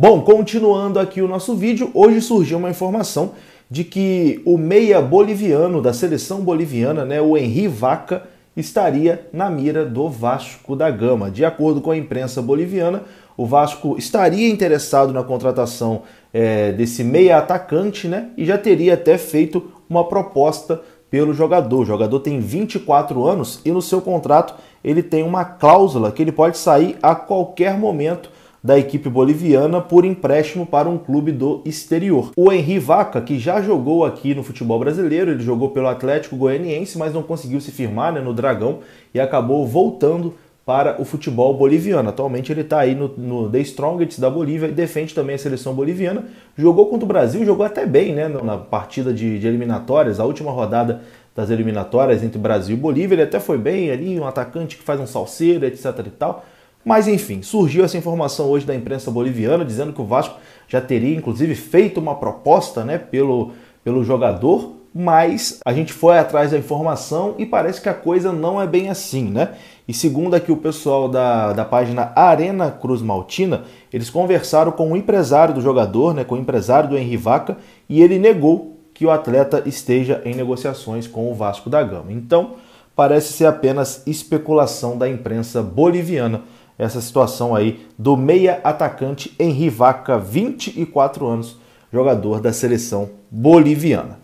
Bom, continuando aqui o nosso vídeo, hoje surgiu uma informação de que o meia boliviano da seleção boliviana, né, o Henri Vaca, estaria na mira do Vasco da Gama. De acordo com a imprensa boliviana, o Vasco estaria interessado na contratação é, desse meia atacante, né? E já teria até feito uma proposta pelo jogador. O jogador tem 24 anos e no seu contrato ele tem uma cláusula que ele pode sair a qualquer momento da equipe boliviana por empréstimo para um clube do exterior. O Henri Vaca, que já jogou aqui no futebol brasileiro, ele jogou pelo Atlético Goianiense, mas não conseguiu se firmar né, no Dragão e acabou voltando para o futebol boliviano. Atualmente ele está aí no, no, The Strongest da Bolívia e defende também a seleção boliviana. Jogou contra o Brasil, jogou até bem né, na partida de, de eliminatórias, a última rodada das eliminatórias entre Brasil e Bolívia. Ele até foi bem ali, um atacante que faz um salseiro, etc e tal mas enfim, surgiu essa informação hoje da imprensa boliviana dizendo que o Vasco já teria inclusive feito uma proposta né, pelo, pelo jogador, mas a gente foi atrás da informação e parece que a coisa não é bem assim, né? E segundo aqui o pessoal da, da página Arena Cruz Maltina, eles conversaram com o empresário do jogador, né, com o empresário do Henri Vaca, e ele negou que o atleta esteja em negociações com o Vasco da Gama. Então, parece ser apenas especulação da imprensa boliviana essa situação aí do meia atacante Henri Vaca, 24 anos, jogador da seleção boliviana.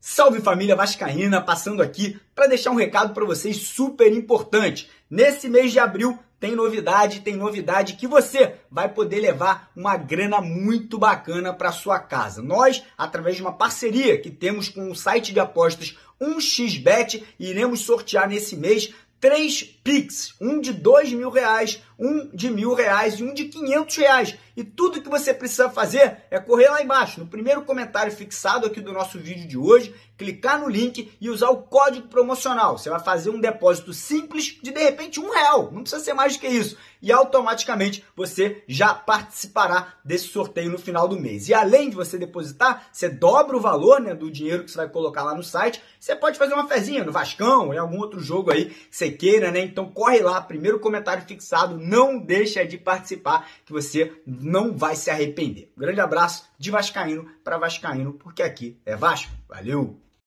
Salve família vascaína, passando aqui para deixar um recado para vocês super importante. Nesse mês de abril tem novidade, tem novidade que você vai poder levar uma grana muito bacana para sua casa. Nós, através de uma parceria que temos com o site de apostas 1xbet, iremos sortear nesse mês três Pix, um de dois mil reais, um de mil reais e um de quinhentos reais. E tudo que você precisa fazer é correr lá embaixo, no primeiro comentário fixado aqui do nosso vídeo de hoje, clicar no link e usar o código promocional. Você vai fazer um depósito simples de de repente um real, não precisa ser mais do que isso. E automaticamente você já participará desse sorteio no final do mês. E além de você depositar, você dobra o valor né, do dinheiro que você vai colocar lá no site. Você pode fazer uma fezinha no Vascão, em algum outro jogo aí que você queira, né? Então corre lá, primeiro comentário fixado não deixa de participar, que você não vai se arrepender. Um grande abraço de Vascaíno para Vascaíno, porque aqui é Vasco. Valeu!